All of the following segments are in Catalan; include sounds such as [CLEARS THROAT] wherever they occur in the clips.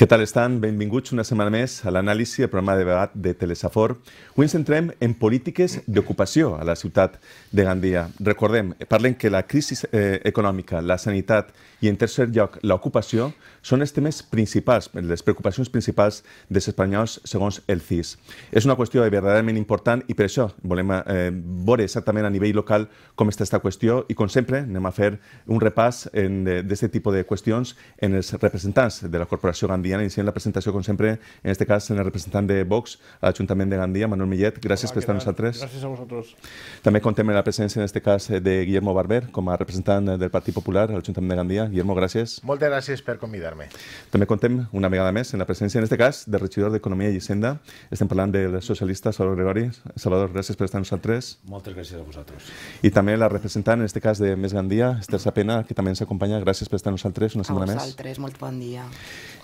Què tal estan? Benvinguts una setmana més a l'anàlisi del programa de debat de Telesafor. Avui ens centrem en polítiques d'ocupació a la ciutat de Gandia. Recordem, parlen que la crisi eh, econòmica, la sanitat i, en tercer lloc, l'ocupació són els temes principals, les preocupacions principals dels espanyols segons el CIS. És una qüestió verdaderament important i per això volem eh, veure exactament a nivell local com està aquesta qüestió i, com sempre, anem a fer un repàs d'aquest tipus de qüestions en els representants de la Corporació Gandia Diana, iniciem la presentació, com sempre, en aquest cas, en el representant de Vox a l'Ajuntament de Gandia, Manuel Millet. Gràcies Hola, per estar amb nosaltres. Gràcies a vosaltres. També contem amb la presència, en aquest cas, de Guillermo Barber, com a representant del Partit Popular a l'Ajuntament de Gandia. Guillermo, gràcies. Moltes gràcies per convidar-me. També contem, una vegada més, en la presència, en aquest cas, del regidor d'Economia i Hisenda. Estem parlant del socialista Salvador Gregori. Salvador, gràcies per estar amb nosaltres. Moltes gràcies a vosaltres. I també la representant, en aquest cas, de Més Gandia, Esther Sapena, que també ens acompanya. Gràcies per estar amb nosaltres una setmana més. A vosaltres, molt bon dia.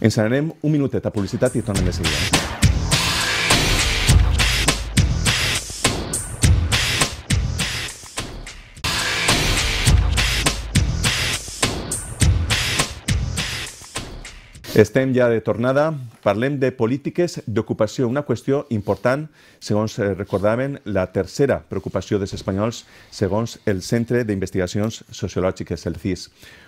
Ens anem Anem un minutet a publicitat i tornem de seguida. Estem ja de tornada. Parlem de polítiques d'ocupació, una qüestió important, segons eh, recordaven, la tercera preocupació dels espanyols, segons el Centre d'Investigacions Sociològiques, el CIS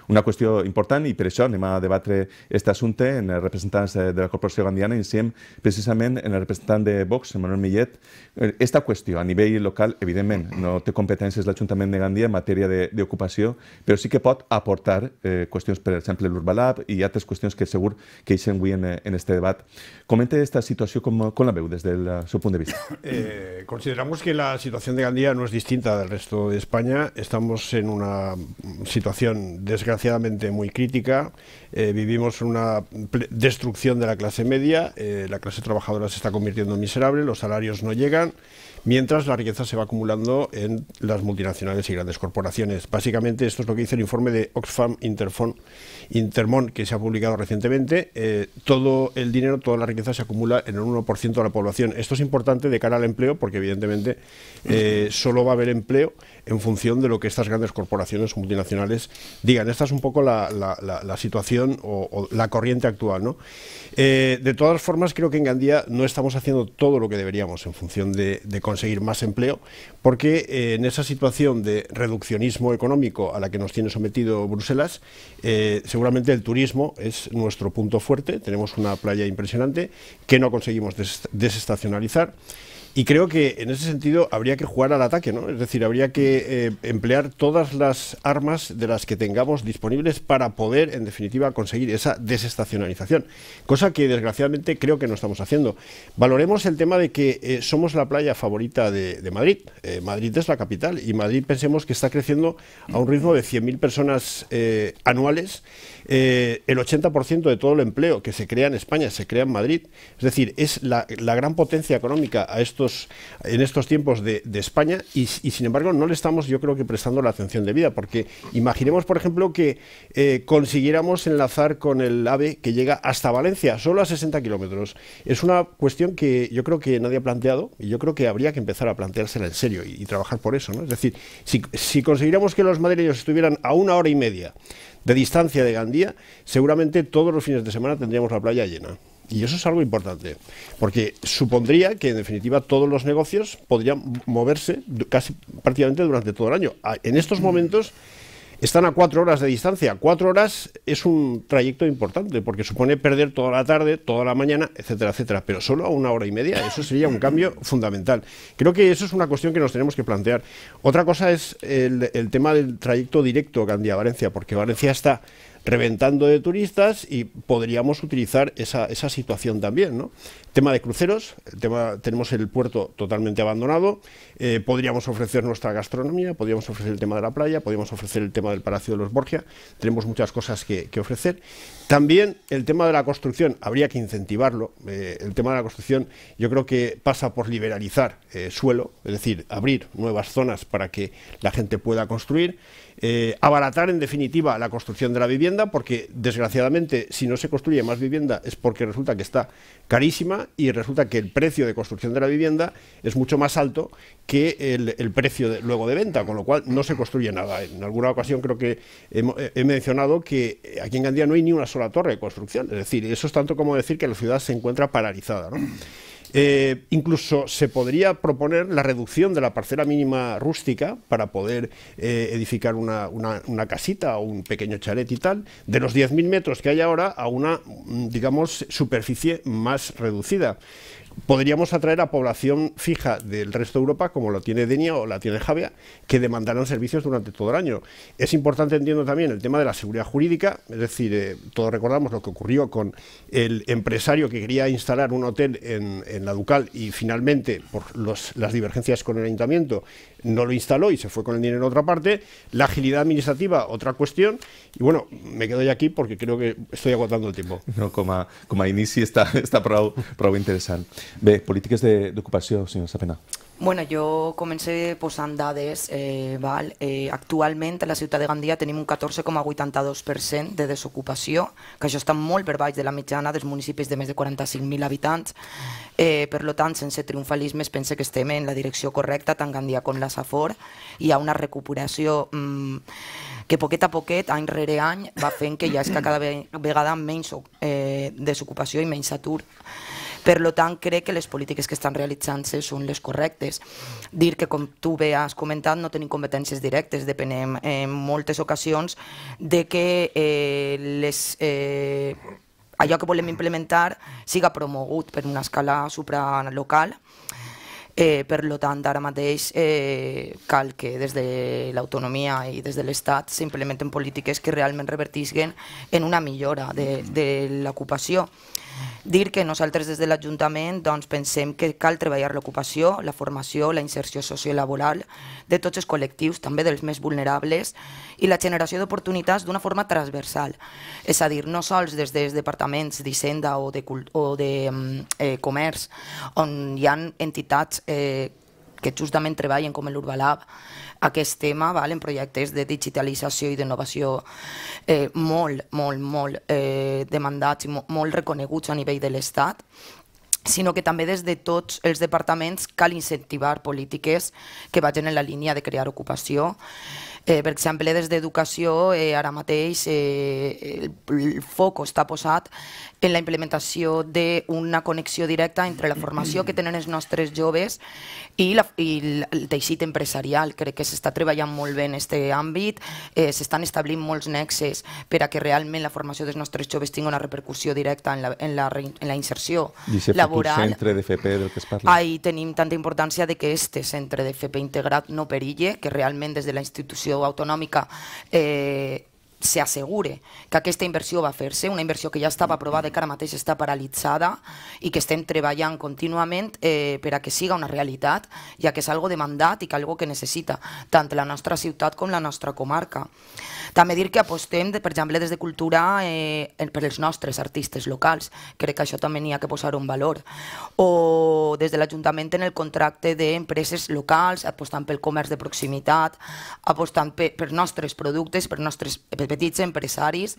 una qüestió important i per això anem a debatre aquest assumpte en els representants eh, de la Corporació Gandiana i inciem precisament en el representant de Vox, Manuel Millet. Eh, esta qüestió a nivell local, evidentment, no té competències l'Ajuntament de Gandia en matèria d'ocupació, però sí que pot aportar eh, qüestions, per exemple, l'Urbalab i altres qüestions que segur que hi avui en, en este debat. Comente aquesta situació com, com la veu des del eh, seu punt de vista. Eh, consideramos que la situació de Gandia no és distinta del resto de España. Estamos en una situació desgraciada desgraciadamente muy crítica. Eh, vivimos una destrucción de la clase media, eh, la clase trabajadora se está convirtiendo en miserable, los salarios no llegan, mientras la riqueza se va acumulando en las multinacionales y grandes corporaciones. Básicamente esto es lo que dice el informe de Oxfam Interfon, Intermon que se ha publicado recientemente. Eh, todo el dinero, toda la riqueza se acumula en el 1% de la población. Esto es importante de cara al empleo porque evidentemente solo va a haber empleo en función de lo que estas grandes corporaciones multinacionales digan. Esta es un poco la, situación o, la corriente actual. ¿no? Eh, de todas formas, creo que en Gandía no estamos haciendo todo lo que deberíamos en función de, conseguir más empleo, porque eh, en esa situación de reduccionismo económico a la que nos tiene sometido Bruselas, eh, seguramente el turismo es nuestro punto fuerte. Tenemos una playa impresionante que no conseguimos desestacionalizar. Y creo que en ese sentido habría que jugar al ataque, ¿no? Es decir, habría que eh, emplear todas las armas de las que tengamos disponibles para poder, en definitiva, conseguir esa desestacionalización. Cosa que desgraciadamente creo que no estamos haciendo. Valoremos el tema de que eh, somos la playa favorita de, Madrid. Eh, Madrid es la capital y Madrid pensemos que está creciendo a un ritmo de 100.000 personas anuales. Eh, el 80% de todo el empleo que se crea en España se crea en Madrid. Es decir, es la, gran potencia económica a estos, en estos tiempos de, España y, sin embargo no le estamos yo creo que prestando la atención debida porque imaginemos por ejemplo que eh, consiguiéramos enlazar con el AVE que llega hasta Valencia, solo a 60 kilómetros. Es una cuestión que yo creo que nadie ha planteado y yo creo que habría que empezar a planteársela en serio y, trabajar por eso. ¿no? Es decir, si, si consiguiéramos que los madrileños estuvieran a una hora y media de distancia de Gandía, seguramente todos los fines de semana tendríamos la playa llena. Y eso es algo importante, porque supondría que en definitiva todos los negocios podrían moverse casi prácticamente durante todo el año. Ah, en estos mm. momentos están a cuatro horas de distancia. Cuatro horas es un trayecto importante porque supone perder toda la tarde, toda la mañana, etcétera, etcétera. Pero solo a una hora y media, eso sería un cambio fundamental. Creo que eso es una cuestión que nos tenemos que plantear. Otra cosa es el, tema del trayecto directo Gandía-Valencia, porque Valencia está reventando de turistas y podríamos utilizar esa, situación también. ¿no? Tema de cruceros, tema, tenemos el puerto totalmente abandonado, eh, podríamos ofrecer nuestra gastronomía, podríamos ofrecer el tema de la playa, podríamos ofrecer el tema del Palacio de los Borgia, tenemos muchas cosas que, ofrecer. También el tema de la construcción, habría que incentivarlo, eh, el tema de la construcción yo creo que pasa por liberalizar eh, suelo, es decir, abrir nuevas zonas para que la gente pueda construir, abaratar en definitiva la construcción de la vivienda, porque desgraciadamente si no se construye más vivienda es porque resulta que está carísima y resulta que el precio de construcción de la vivienda es mucho más alto que el, precio luego de venta, con lo cual no se construye nada. En alguna ocasión creo que eh, he, mencionado que aquí en Gandía no hay ni una sola torre de construcción, es decir, eso es tanto como decir que la ciudad se encuentra paralizada. Eh, incluso se podría proponer la reducción de la parcela mínima rústica para poder eh, edificar una, casita o un pequeño chalet y tal, de los 10.000 metros que hay ahora a una, mm, digamos, superficie más reducida podríamos atraer a población fija del resto de Europa, como lo tiene Denia o la tiene Javia, que demandarán servicios durante todo el año. Es importante, entiendo también, el tema de la seguridad jurídica, es decir, eh, todos recordamos lo que ocurrió con el empresario que quería instalar un hotel en, la Ducal y finalmente, por las divergencias con el ayuntamiento, no lo instaló y se fue con el dinero a otra parte. La agilidad administrativa, otra cuestión. Y bueno, me quedo ya aquí porque creo que estoy agotando el tiempo. No, como a, como inici está [LAUGHS] Bé, polítiques d'ocupació, senyora Sapena. Bueno, jo comencé posant dades. Eh, val? Eh, actualment a la ciutat de Gandia tenim un 14,82% de desocupació, que això està molt per baix de la mitjana dels municipis de més de 45.000 habitants. Eh, per lo tant, sense es pensa que estem en la direcció correcta, tant Gandia com la Safor. Hi ha una recuperació mmm, que poquet a poquet, any rere any, va fent que ja és que cada vegada menys eh, desocupació i menys atur. Per tant, crec que les polítiques que estan realitzant-se són les correctes. Dir que, com tu bé has comentat, no tenim competències directes, depenem eh, en moltes ocasions de que eh, les... Eh, allò que volem implementar siga promogut per una escala supralocal. Eh, per tant, ara mateix eh, cal que des de l'autonomia i des de l'Estat s'implementen polítiques que realment revertisquen en una millora de, de l'ocupació. Dir que nosaltres des de l'Ajuntament doncs, pensem que cal treballar l'ocupació, la formació, la inserció sociolaboral de tots els col·lectius, també dels més vulnerables, i la generació d'oportunitats d'una forma transversal. És a dir, no sols des dels departaments d'Hisenda o de, o de mm, eh, Comerç, on hi ha entitats eh, que justament treballen com l'Urbalab aquest tema val? en projectes de digitalització i d'innovació eh, molt, molt, molt eh, demandats i molt, molt reconeguts a nivell de l'Estat sinó que també des de tots els departaments cal incentivar polítiques que vagin en la línia de crear ocupació. Eh, per exemple, des d'educació, eh, ara mateix eh, el, el foc està posat en la implementació d'una connexió directa entre la formació que tenen els nostres joves i, la, i el teixit empresarial. Crec que s'està treballant molt bé en aquest àmbit, eh, s'estan establint molts nexes per a que realment la formació dels nostres joves tingui una repercussió directa en la, en la, en la inserció I laboral. I centre d'FP del que es parla. Ahí tenim tanta importància de que este centre d'FP integrat no perille, que realment des de la institució autonòmica eh, se assegure que aquesta inversió va fer-se, una inversió que ja estava aprovada i que ara mateix està paralitzada i que estem treballant contínuament eh, per a que siga una realitat, ja que és algo demandat i que algo que necessita tant la nostra ciutat com la nostra comarca. També dir que apostem, per exemple, des de cultura eh, per els nostres artistes locals, crec que això també n'hi ha que posar un valor, o des de l'Ajuntament en el contracte d'empreses locals, apostant pel comerç de proximitat, apostant per, per nostres productes, per nostres per petits empresaris,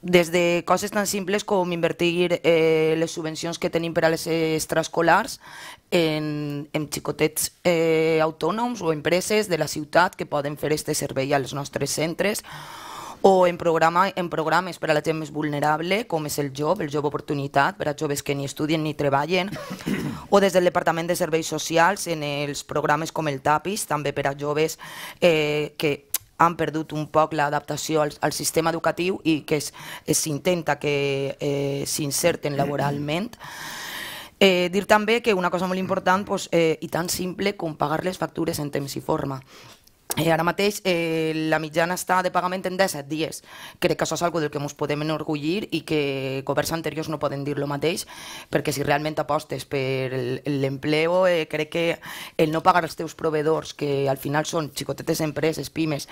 des de coses tan simples com invertir eh, les subvencions que tenim per a les extraescolars en, en xicotets eh, autònoms o empreses de la ciutat que poden fer aquest servei als nostres centres o en, programa, en programes per a la gent més vulnerable, com és el job, el job oportunitat, per a joves que ni estudien ni treballen, o des del Departament de Serveis Socials, en els programes com el TAPIS, també per a joves eh, que han perdut un poc l'adaptació al, al sistema educatiu i que s'intenta que eh, s'inserten laboralment. Eh, dir també que una cosa molt important, pues, eh, i tan simple com pagar les factures en temps i forma. Eh, ara mateix eh, la mitjana està de pagament en 17 dies. Crec que això és algo del que ens podem enorgullir i que governs anteriors no poden dir lo mateix, perquè si realment apostes per l'empleo, eh, crec que el no pagar els teus proveedors, que al final són xicotetes empreses, pimes,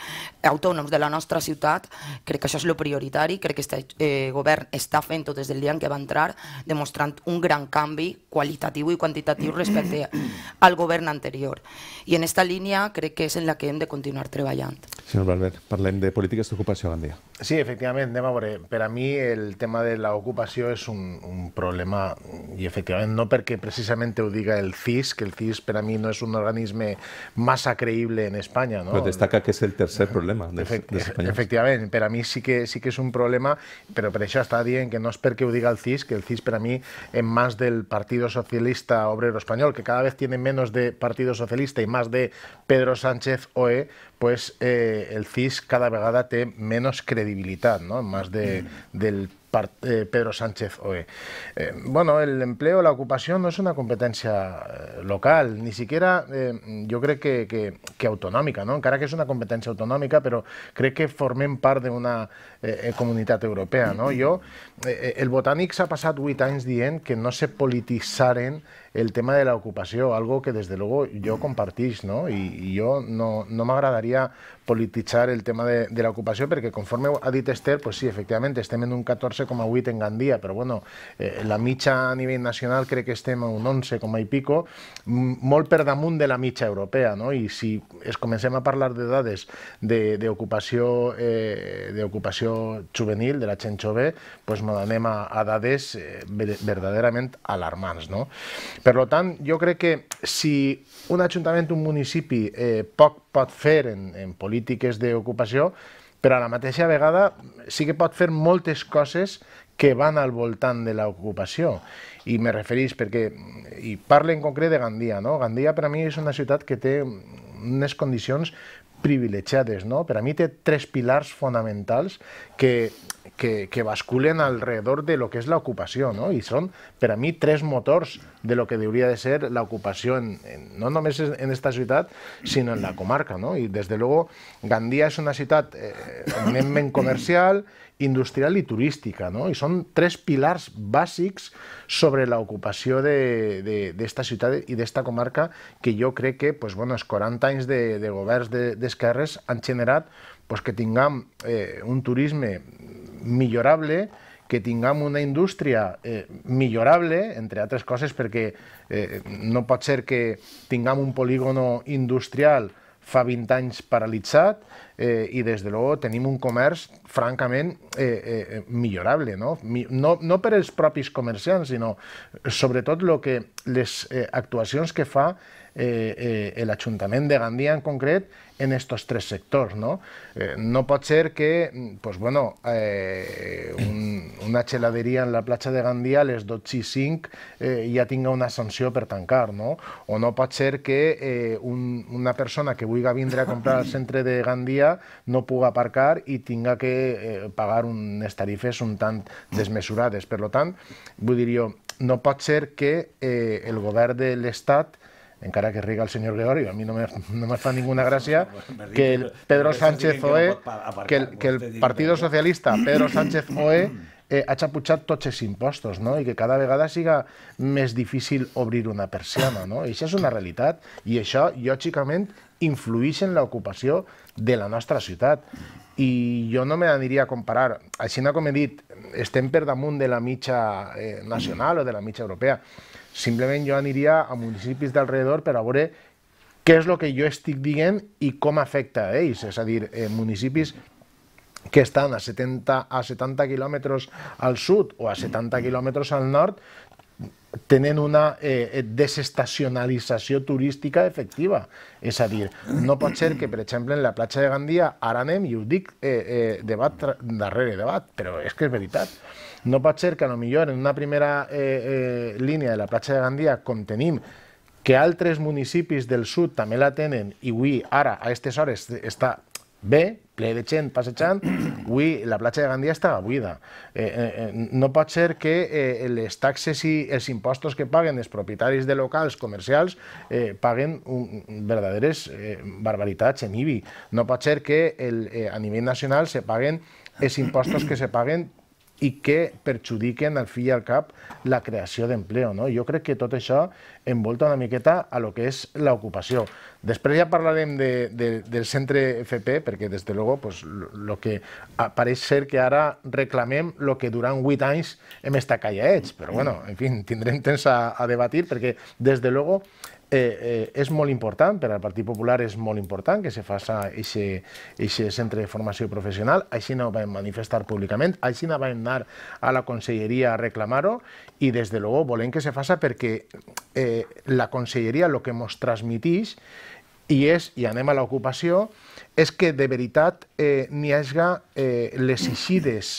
autònoms de la nostra ciutat, crec que això és lo prioritari, crec que aquest eh, govern està fent tot des del dia en què va entrar, demostrant un gran canvi qualitatiu i quantitatiu respecte al govern anterior. I en aquesta línia crec que és en la que hem de continuar treballant. Señor Valverde, parlem de de ocupación ocupación Sí, efectivamente, anem a mí el tema de la ocupación es un problema, y efectivamente no porque precisamente ho diga el CIS, que el CIS para mí no es un organismo más acreíble en España. No? Pues destaca que es el tercer problema Efectivamente, Efect dels e-, a sí que, sí que es un problema, pero per això está bien que no es porque diga el CIS, que el CIS para mí es más del Partido Socialista Obrero Español, que cada vez tiene menos de Partido Socialista y más de Pedro Sánchez OE, pues eh, el CIS cada vegada te menos credibilidad no? más de, del eh, Pedro Sánchez OE. Eh, bueno, el empleo, la ocupación no es una competencia local, ni siquiera yo creo que, que, que no? que es una competencia autonómica pero creo que formen parte de una Eh, eh, comunitat europea. No? Mm-hmm. Jo, eh, eh el botànic s'ha passat 8 anys dient que no se polititzaren el tema de l'ocupació, algo que des de luego jo compartix, no? I, i jo no, no m'agradaria polititzar el tema de, de l'ocupació perquè conforme ha dit Esther, pues sí, efectivament estem en un 14,8 en Gandia, però bueno, eh, la mitja a nivell nacional crec que estem a un 11, com i pico, molt per damunt de la mitja europea, no? I si es comencem a parlar de dades d'ocupació eh, d'ocupació juvenil, de la gent jove, doncs no anem a, a dades eh, verdaderament alarmants. No? Per tant, jo crec que si un ajuntament, un municipi, eh, poc pot fer en, en polítiques d'ocupació, però a la mateixa vegada sí que pot fer moltes coses que van al voltant de l'ocupació. I me referís perquè, i parlo en concret de Gandia, no? Gandia per a mi és una ciutat que té unes condicions privilegiades. No? Per a mi té tres pilars fonamentals que, que, que basculen alrededor de lo que és l'ocupació no? i són per a mi tres motors de lo que hauria de ser l'ocupació en, en, no només en esta ciutat sinó en la comarca. No? I des de luego Gandia és una ciutat eh, eminentment comercial industrial y turística, ¿no? Y son tres pilares básicos sobre la ocupació de, de, de esta ciutat i d'esta comarca que jo crec que pues, bueno, els 40 anys de, de governs d'esquerres de, han generat pues, que tinguem eh, un turisme millorable, que tinguem una indústria eh, millorable, entre altres coses, perquè eh, no pot ser que tinguem un polígono industrial fa 20 anys paralitzat eh, i des de l'altre tenim un comerç francament eh, eh, millorable, no? no? No per els propis comerciants, sinó sobretot lo que les eh, actuacions que fa eh, eh, l'Ajuntament de Gandia en concret en estos tres sectors. No, eh, no pot ser que pues bueno, eh, un, una xeladeria en la platja de Gandia a les 12 i 5 eh, ja tinga una sanció per tancar, no? o no pot ser que eh, un, una persona que vulgui vindre a comprar al centre de Gandia no puga aparcar i tinga que eh, pagar unes tarifes un tant desmesurades. Per tant, vull dir jo, no pot ser que eh, el govern de l'Estat encara que riga el senyor Gregorio, a mi no me, no me fa ninguna gràcia [LAUGHS] que el Pedro Sánchez OE, que el, que el Partido Socialista, Pedro [COUGHS] Sánchez OE, eh, ha xaputxat tots els impostos no? i que cada vegada siga més difícil obrir una persiana. No? I això és una realitat i això, lògicament, influeix en l'ocupació de la nostra ciutat. I jo no me n'aniria a comparar, així com he dit, estem per damunt de la mitja eh, nacional o de la mitja europea, Simplement jo aniria a municipis d'alrededor per a veure què és el que jo estic dient i com afecta a ells, és a dir, eh, municipis que estan a 70, a 70 quilòmetres al sud o a 70 quilòmetres al nord, tenen una eh, eh, desestacionalització turística efectiva. És a dir, no pot ser que, per exemple, en la platja de Gandia, ara anem, i ho dic eh, eh, debat darrere debat, però és que és veritat, no pot ser que a millor en una primera eh, eh, línia de la platja de Gandia, com tenim, que altres municipis del sud també la tenen i avui, ara, a aquestes hores, està bé, ple de gent passejant, [CLEARS THROAT] avui la platja de Gandia estava buida. Eh, eh, eh, no pot ser que eh, les taxes i els impostos que paguen els propietaris de locals comercials eh, paguen un, verdaderes eh, barbaritats en IBI. No pot ser que el, eh, a nivell nacional se paguen els impostos que se paguen i que perjudiquen al fi i al cap la creació d'empleo. No? Jo crec que tot això envolta una miqueta a lo que és l'ocupació. Després ja parlarem de, de, del centre FP, perquè des de logo, pues, lo que pareix ser que ara reclamem lo que durant 8 anys hem estat callets, però bueno, en fi, tindrem temps a, a debatir, perquè des de logo Eh, eh, és molt important, per al Partit Popular és molt important que se faci aquest centre de formació professional, així no vam manifestar públicament, així no vam anar a la conselleria a reclamar-ho i des de l'ho volem que se faci perquè eh, la conselleria el que ens transmetix i és, i anem a l'ocupació, és que de veritat eh, n'hi hagi eh, les eixides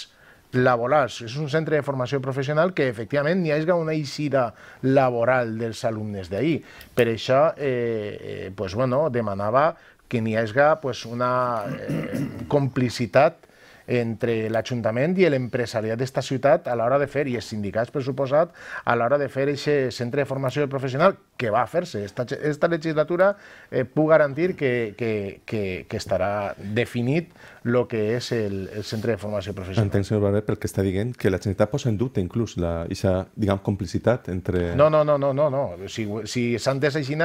laborals. És un centre de formació professional que, efectivament, n'hi hagi una eixida laboral dels alumnes d'ahir. Per això, eh, eh, pues, bueno, demanava que n'hi hagi pues, una eh, complicitat entre l'Ajuntament i l'empresariat d'esta ciutat a l'hora de fer, i els sindicats, per suposat, a l'hora de fer aquest centre de formació professional que va fer-se. Esta, esta legislatura eh, puc garantir que, que, que, que estarà definit el que és el, el centre de formació professional. Entenc, senyor Barret, pel que està dient, que la Generalitat posa en dubte inclús la, aquesta, diguem, complicitat entre... No, no, no, no, no, no. Si, si s'ha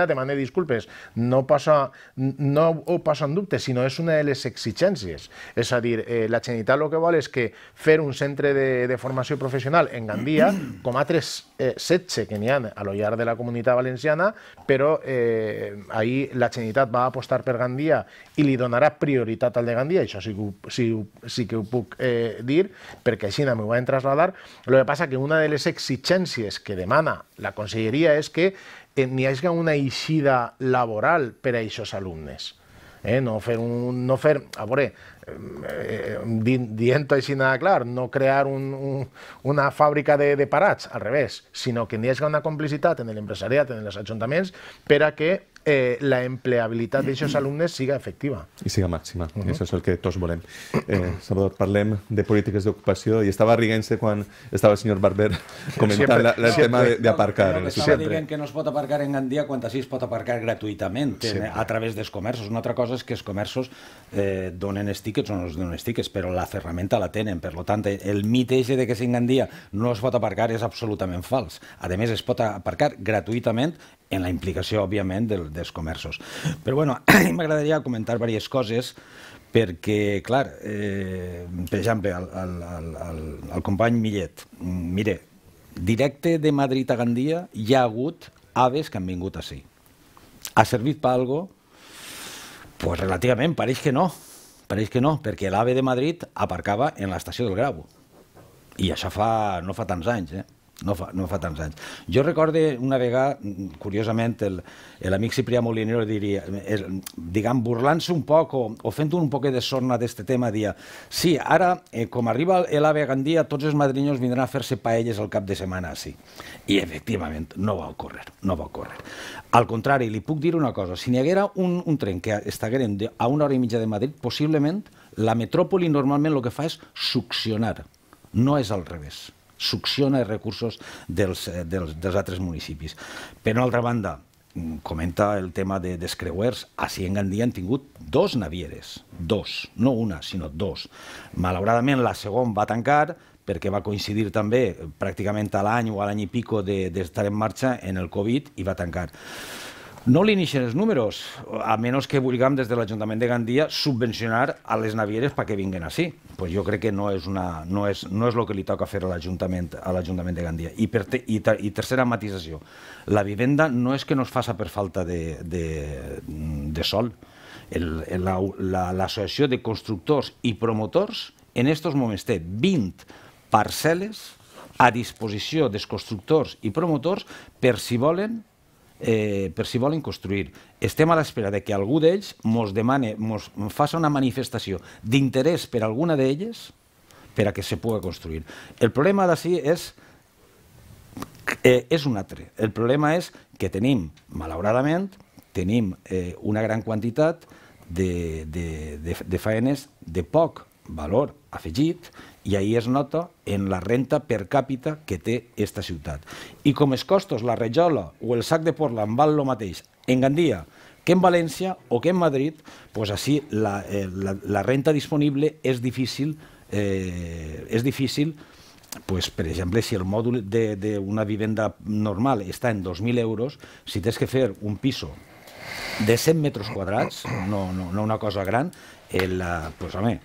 demané disculpes. No, posa, no ho posa en dubte, sinó és una de les exigències. És a dir, eh, la Generalitat el que vol és que fer un centre de, de formació professional en Gandia, [CLEARS THROAT] com altres eh, 16 que n'hi ha a lo llarg de la comunitat valenciana, però eh, ahir la Generalitat va apostar per Gandia i li donarà prioritat al de Gandia, això sí que ho, sí, sí que ho puc eh, dir, perquè així m'ho van traslladar. El que passa que una de les exigències que demana la conselleria és que eh, n'hi hagi una eixida laboral per a aquests alumnes. Eh? No, fer un, no fer, a veure, eh, dient així nada clar, no crear un, un, una fàbrica de, de parats, al revés, sinó que n'hi hagi una complicitat en l'empresariat, en els ajuntaments, per a que eh, la empleabilitat d'aquests alumnes siga efectiva. I siga màxima. Uh -huh. Això és el que tots volem. Eh, Salvador, parlem de polítiques d'ocupació i estava riguent-se quan estava el senyor Barber comentant el siempre, tema d'aparcar. No, no, estava dient que no es pot aparcar en Gandia quan així es pot aparcar gratuïtament en, a través dels comerços. Una altra cosa és que els comerços eh, donen estiquets o no els donen estiquets, però la ferramenta la tenen. Per tant, el mite de que en Gandia no es pot aparcar és absolutament fals. A més, es pot aparcar gratuïtament en la implicació, òbviament, del, dels comerços. Però bueno, [CLEARS THROAT] m'agradaria comentar diverses coses perquè, clar, eh, per exemple, el, el, el, el company Millet, mire, directe de Madrid a Gandia hi ha hagut aves que han vingut així. Ha servit per algo? Pues relativament, pareix que no. Pareix que no, perquè l'AVE de Madrid aparcava en l'estació del Grau. I això fa, no fa tants anys, eh? no fa, no fa tants anys. Jo recorde una vegada, curiosament, l'amic Ciprià Molinero diria, el, diguem, burlant-se un poc o, o fent un poc de sorna d'aquest tema, dia, sí, ara, eh, com arriba l'AVE Gandia, tots els madrinyos vindran a fer-se paelles al cap de setmana, sí. I, efectivament, no va ocórrer, no va ocórrer. Al contrari, li puc dir una cosa, si n'hi haguera un, un tren que estigués a una hora i mitja de Madrid, possiblement la metròpoli normalment el que fa és succionar, no és al revés succiona els recursos dels, eh, dels, dels altres municipis. Per una altra banda, mm, comenta el tema de, dels creuers, a en Gandia han tingut dos navieres, dos, no una, sinó dos. Malauradament la segon va tancar perquè va coincidir també pràcticament a l'any o a l'any i pico d'estar de, en marxa en el Covid i va tancar. No li neixen els números, a menys que vulguem des de l'Ajuntament de Gandia subvencionar a les navieres perquè vinguin així. Pues jo crec que no és, una, no és, no és el que li toca fer a l'Ajuntament a l'Ajuntament de Gandia. I, per te, i, ter, i tercera matització, la vivenda no és que no es faça per falta de, de, de sol. L'associació la, la, de constructors i promotors en estos moments té 20 parcel·les a disposició dels constructors i promotors per si volen eh, per si volen construir. Estem a l'espera de que algú d'ells mos demane, mos faça una manifestació d'interès per alguna d'elles per a que se puga construir. El problema d'ací és eh, és un altre. El problema és que tenim, malauradament, tenim eh, una gran quantitat de, de, de, de faenes de poc valor afegit i ahir es nota en la renta per càpita que té esta ciutat. I com els costos, la Rejola o el sac de Portland val el mateix en Gandia que en València o que en Madrid, doncs així la, eh, la, la renta disponible és difícil, eh, és difícil pues, per exemple, si el mòdul d'una vivenda normal està en 2.000 euros, si tens que fer un piso de 100 metres quadrats, no, no, no una cosa gran, el, eh, pues, home,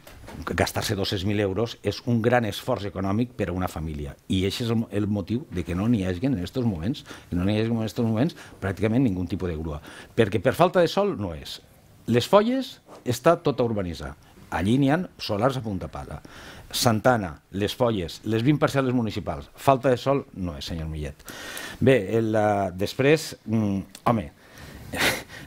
gastar-se 200.000 euros és un gran esforç econòmic per a una família. I aquest és el, el motiu de que no n'hi hagi en aquests moments, que no n'hi hagi en aquests moments pràcticament ningú tipus de grua. Perquè per falta de sol no és. Les folles està tot a urbanitzar. Allí n'hi ha solars a punta pala. Santana, les Folles, les 20 parcel·les municipals. Falta de sol no és, senyor Millet. Bé, el, uh, després, mm, home, [LAUGHS]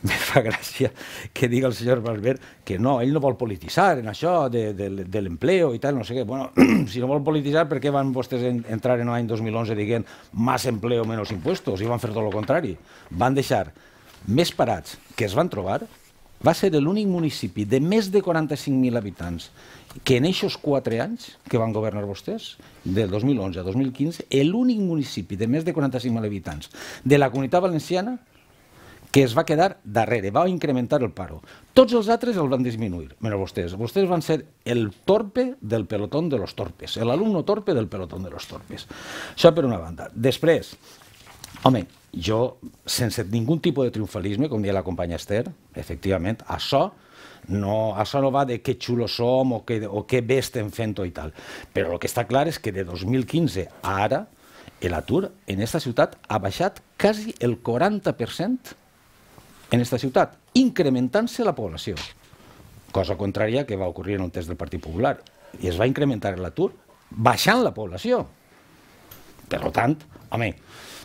me fa gràcia que diga el senyor Barber que no, ell no vol polititzar en això de, de, de l'empleo i tal, no sé què. Bueno, [CLEARS THROAT] si no vol polititzar, per què van vostès en, entrar en l'any 2011 dient més empleo, menys impuestos? I van fer tot el contrari. Van deixar més parats que es van trobar. Va ser l'únic municipi de més de 45.000 habitants que en aquests quatre anys que van governar vostès, del 2011 a 2015, l'únic municipi de més de 45.000 habitants de la comunitat valenciana que es va quedar darrere, va incrementar el paro. Tots els altres el van disminuir, menys vostès. Vostès van ser el torpe del pelotón de los torpes, l'alumno torpe del pelotón de los torpes. Això per una banda. Després, home, jo, sense ningun tipus de triomfalisme, com deia la companya Esther, efectivament, això no, això no va de que xulo som o que, o que bé estem fent i tal. Però el que està clar és que de 2015 a ara, l'atur en aquesta ciutat ha baixat quasi el 40% en aquesta ciutat, incrementant-se la població, cosa contrària que va ocorrir en el test del Partit Popular. I es va incrementar l'atur baixant la població. Per tant, home,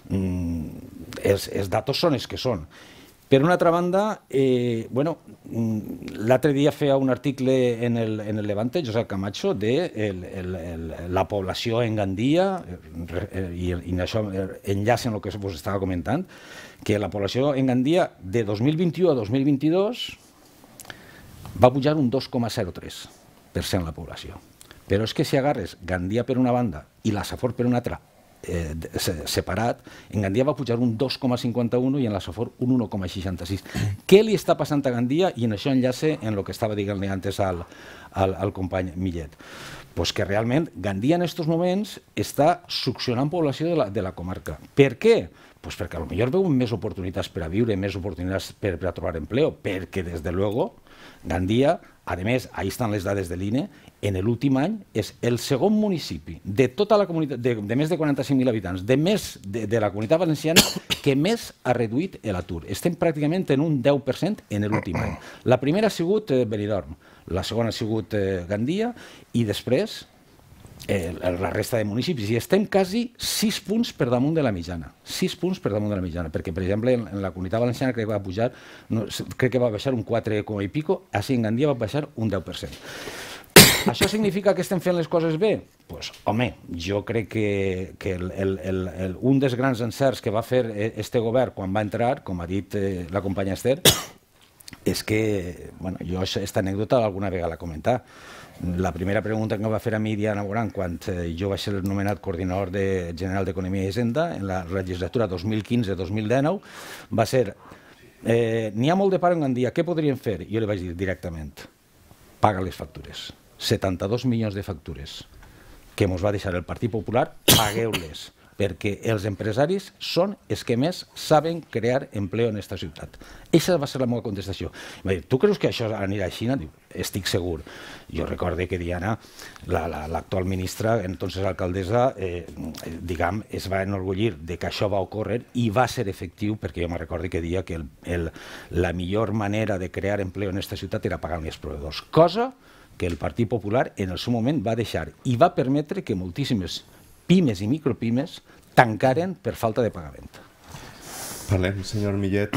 mm, els, els datos són els que són. Per una altra banda, eh, bueno, mm, l'altre dia feia un article en el, en el Levante, Josep Camacho, de el, el, la població en Gandia, eh, eh, i, i això eh, enllaça amb el que vos estava comentant, que la població en Gandia de 2021 a 2022 va pujar un 2,03% la població. Però és que si agarres Gandia per una banda i la Safor per una altra, eh, separat, en Gandia va pujar un 2,51 i en la Safor un 1,66. Què li està passant a Gandia? I en això enllaça en el que estava dient-li antes al, al, al company Millet. Pues que realment Gandia en aquests moments està succionant població de la, de la comarca. Per què? Pues perquè a lo millor veuen més oportunitats per a viure, més oportunitats per, per a trobar empleo, perquè, des de luego, Gandia, a més, ahí estan les dades de l'INE, en l'últim any és el segon municipi de tota la comunitat, de, de més de 45.000 habitants, de més de, de la comunitat valenciana, que més ha reduït l'atur. Estem pràcticament en un 10% en l'últim any. La primera ha sigut eh, Benidorm, la segona ha sigut eh, Gandia, i després eh, la resta de municipis, i estem quasi 6 punts per damunt de la mitjana. 6 punts per damunt de la mitjana, perquè, per exemple, en, en la comunitat valenciana crec que va pujar, no, crec que va baixar un 4, i pico, a Singandia va baixar un 10%. [COUGHS] Això significa que estem fent les coses bé? pues, home, jo crec que, que el, el, el, el, un dels grans encerts que va fer e, este govern quan va entrar, com ha dit eh, la companya Esther, [COUGHS] és que, bueno, jo aquesta anècdota alguna vegada la comentar, la primera pregunta que em va fer a mi Diana Boran quan eh, jo vaig ser nomenat coordinador de general d'Economia i Hisenda en la legislatura 2015-2019 va ser eh, n'hi ha molt de on em dia, què podríem fer? Jo li vaig dir directament, paga les factures. 72 milions de factures que ens va deixar el Partit Popular, pagueu-les perquè els empresaris són els que més saben crear empleo en aquesta ciutat. Eixa va ser la meva contestació. Va dir, tu creus que això anirà a Xina? Diu, estic segur. Jo recorde que Diana, l'actual la, la, ministra, entonces alcaldessa, eh, diguem, es va enorgullir de que això va ocórrer i va ser efectiu, perquè jo me recorde que dia que el, el, la millor manera de crear empleo en aquesta ciutat era pagar els proveedors. cosa que el Partit Popular en el seu moment va deixar i va permetre que moltíssimes pimes i micropimes tancaren per falta de pagament. Parlem, senyor Millet,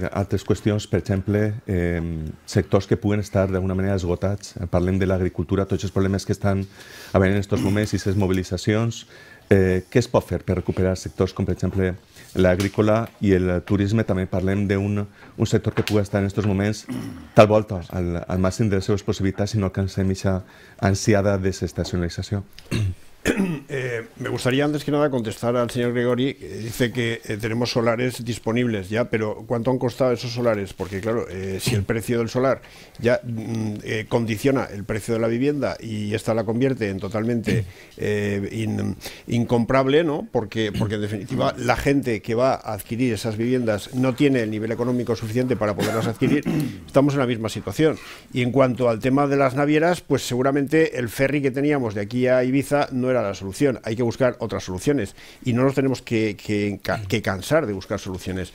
d'altres qüestions, per exemple, eh, sectors que puguen estar d'alguna manera esgotats. Parlem de l'agricultura, tots els problemes que estan havent en aquests moments i les mobilitzacions. Eh, què es pot fer per recuperar sectors com, per exemple, l'agrícola i el turisme? També parlem d'un un sector que pugui estar en aquests moments tal volta al, màxim de les seves possibilitats i no alcancem aquesta ansiada desestacionalització. Eh, me gustaría antes que nada contestar al señor Gregori. Dice que eh, tenemos solares disponibles ya, pero ¿cuánto han costado esos solares? Porque claro, eh, si el precio del solar ya mm, eh, condiciona el precio de la vivienda y esta la convierte en totalmente incomprable, ¿no? Porque, porque en definitiva la gente que va a adquirir esas viviendas no tiene el nivel económico suficiente para poderlas adquirir. Estamos en la misma situación. Y en cuanto al tema de las navieras, pues seguramente el ferry que teníamos de aquí a Ibiza no era la solución hay que buscar otras soluciones y no nos tenemos que, cansar de buscar soluciones.